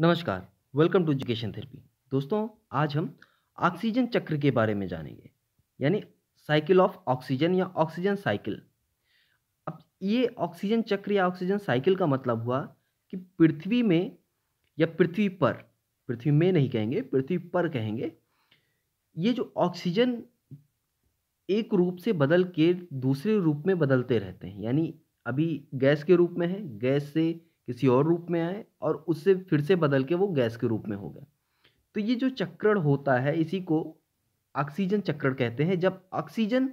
नमस्कार welcome to education therapy दोस्तों आज हम ऑक्सीजन चक्र के बारे में जानेंगे यानी साइकिल ऑफ ऑक्सीजन या ऑक्सीजन साइकिल अब ये ऑक्सीजन चक्र या ऑक्सीजन साइकिल का मतलब हुआ कि पृथ्वी में या पृथ्वी पर पृथ्वी में नहीं कहेंगे पृथ्वी पर कहेंगे ये जो ऑक्सीजन एक रूप से बदल के दूसरे रूप में बदलते रहते हैं यानी अभी गैस के रूप में है गैस से किसी और रूप में आए और उससे फिर से बदल के वो गैस के रूप में हो गया तो ये जो चक्रण होता है इसी को ऑक्सीजन चक्रण कहते हैं जब ऑक्सीजन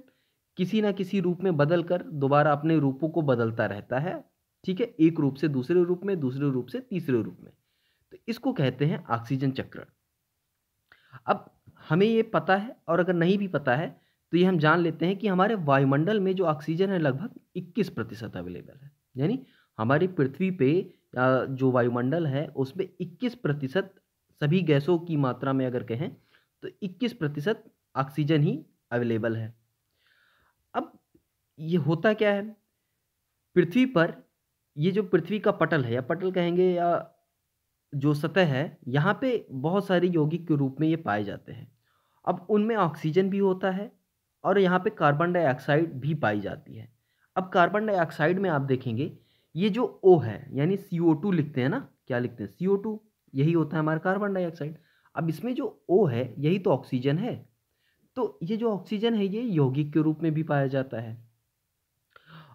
किसी ना किसी रूप में बदल कर दोबारा अपने रूपों को बदलता रहता है ठीक है एक रूप से दूसरे रूप में दूसरे रूप से तीसरे रूप में तो इसको कहते हैं ऑक्सीजन चक्रण अब हमें ये पता है और अगर नहीं भी पता है तो ये हम जान लेते हैं कि हमारे वायुमंडल में जो ऑक्सीजन है लगभग 21 प्रतिशत अवेलेबल है यानी हमारी पृथ्वी पे जो वायुमंडल है उसमें 21 प्रतिशत सभी गैसों की मात्रा में अगर कहें तो 21 प्रतिशत ऑक्सीजन ही अवेलेबल है अब ये होता क्या है पृथ्वी पर ये जो पृथ्वी का पटल है या पटल कहेंगे या जो सतह है यहाँ पे बहुत सारे यौगिक के रूप में ये पाए जाते हैं अब उनमें ऑक्सीजन भी होता है और यहाँ पे कार्बन डाइऑक्साइड भी पाई जाती है अब कार्बन डाइऑक्साइड में आप देखेंगे ये जो ओ है यानी सी ओ टू लिखते हैं ना क्या लिखते हैं सी ओ टू यही होता है हमारा कार्बन डाइऑक्साइड अब इसमें जो ओ है यही तो ऑक्सीजन है तो ये जो ऑक्सीजन है ये यौगिक के रूप में भी पाया जाता है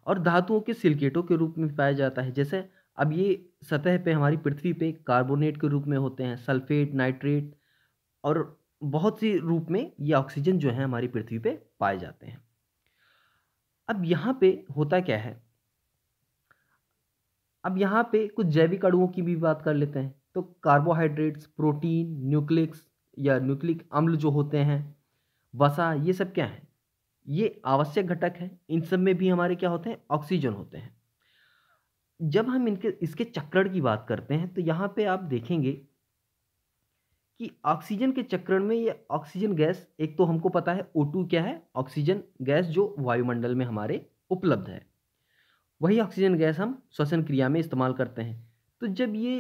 और धातुओं के सिलकेटों के रूप में पाया जाता है जैसे अब ये सतह पे हमारी पृथ्वी पे कार्बोनेट के रूप में होते हैं सल्फेट नाइट्रेट और बहुत सी रूप में ये ऑक्सीजन जो है हमारी पृथ्वी पे पाए जाते हैं अब यहाँ पे होता क्या है अब यहाँ पे कुछ जैविक अणुओं की भी बात कर लेते हैं तो कार्बोहाइड्रेट्स प्रोटीन न्यूक्लिक्स या न्यूक्लिक अम्ल जो होते हैं वसा ये सब क्या है ये आवश्यक घटक है इन सब में भी हमारे क्या होते हैं ऑक्सीजन होते हैं जब हम इनके इसके चक्रण की बात करते हैं तो यहाँ पे आप देखेंगे कि ऑक्सीजन के चक्रण में ये ऑक्सीजन गैस एक तो हमको पता है ओ क्या है ऑक्सीजन गैस जो वायुमंडल में हमारे उपलब्ध है वही ऑक्सीजन गैस हम श्वसन क्रिया में इस्तेमाल करते हैं तो जब ये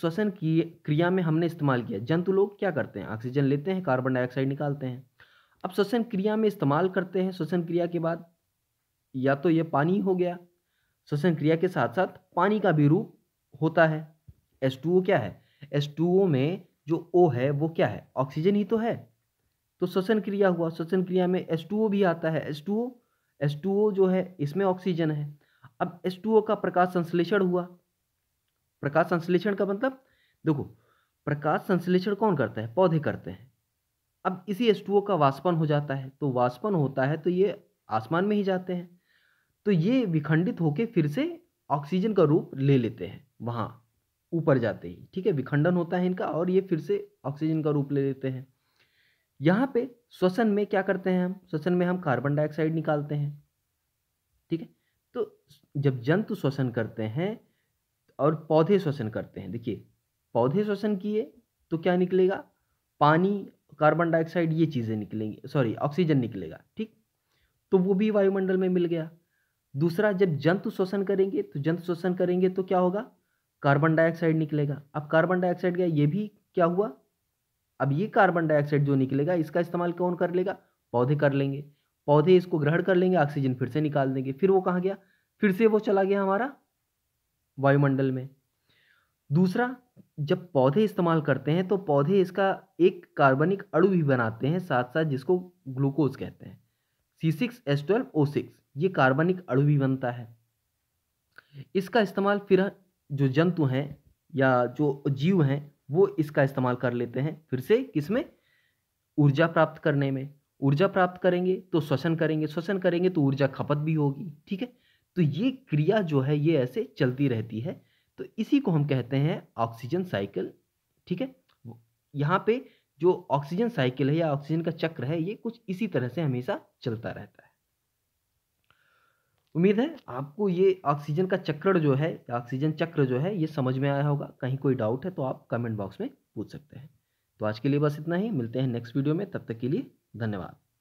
श्वसन की क्रिया में हमने इस्तेमाल किया जंतु लोग क्या करते हैं ऑक्सीजन लेते हैं कार्बन डाइऑक्साइड निकालते हैं अब श्वसन क्रिया में इस्तेमाल करते हैं श्वसन क्रिया के बाद या तो ये पानी हो गया श्वसन क्रिया के साथ साथ पानी का भी रूप होता है एस क्या है एस में जो ओ है वो क्या है ऑक्सीजन ही तो है तो श्वसन क्रिया हुआ श्वसन क्रिया में एस भी आता है एस एस टू ओ जो है इसमें ऑक्सीजन है अब H2O का प्रकाश संश्लेषण हुआ प्रकाश संश्लेषण का मतलब देखो प्रकाश संश्लेषण कौन करता है पौधे करते हैं अब इसी H2O का वाष्पन हो जाता है तो वाष्पन होता है तो ये आसमान में ही जाते हैं तो ये विखंडित होकर फिर से ऑक्सीजन का रूप ले लेते हैं वहाँ ऊपर जाते ही ठीक है विखंडन होता है इनका और ये फिर से ऑक्सीजन का रूप ले लेते हैं यहाँ पे श्वसन में क्या करते हैं हम श्वसन में हम कार्बन डाइऑक्साइड निकालते हैं ठीक है तो जब जंतु श्वसन करते हैं और पौधे श्वसन करते हैं देखिए पौधे श्वसन किए तो क्या निकलेगा पानी कार्बन डाइऑक्साइड ये चीज़ें निकलेंगी सॉरी ऑक्सीजन निकलेगा ठीक तो वो भी वायुमंडल में मिल गया दूसरा जब जंतु श्वसन करेंगे तो जंतु श्वसन करेंगे तो क्या होगा कार्बन डाइऑक्साइड निकलेगा अब कार्बन डाइऑक्साइड गया ये भी क्या हुआ अब ये कार्बन डाइऑक्साइड जो निकलेगा इसका इस्तेमाल कौन कर लेगा पौधे कर लेंगे पौधे इसको ग्रहण कर लेंगे ऑक्सीजन फिर से निकाल देंगे फिर वो कहाँ गया फिर से वो चला गया हमारा वायुमंडल में दूसरा जब पौधे इस्तेमाल करते हैं तो पौधे इसका एक कार्बनिक अणु भी बनाते हैं साथ साथ जिसको ग्लूकोज कहते हैं C six S twelve O six ये कार्बनिक अणु भी बनता है इसका इस्तेमाल फिर जो जंतु हैं या जो जीव हैं वो इसका इस्तेमाल कर लेते हैं फिर से किसमें ऊर्जा प्राप्त करने में ऊर्जा प्राप्त करेंगे तो श्वसन करेंगे श्वसन करेंगे तो ऊर्जा खपत भी होगी ठीक है तो ये क्रिया जो है ये ऐसे चलती रहती है तो इसी को हम कहते हैं ऑक्सीजन साइकिल ठीक है यहाँ पे जो ऑक्सीजन साइकिल है या ऑक्सीजन का चक्र है ये कुछ इसी तरह से हमेशा चलता रहता है उम्मीद है आपको ये ऑक्सीजन का चक्र जो है ऑक्सीजन चक्र जो है ये समझ में आया होगा कहीं कोई डाउट है तो आप कमेंट बॉक्स में पूछ सकते हैं तो आज के लिए बस इतना ही मिलते हैं नेक्स्ट वीडियो में तब तक के लिए धन्यवाद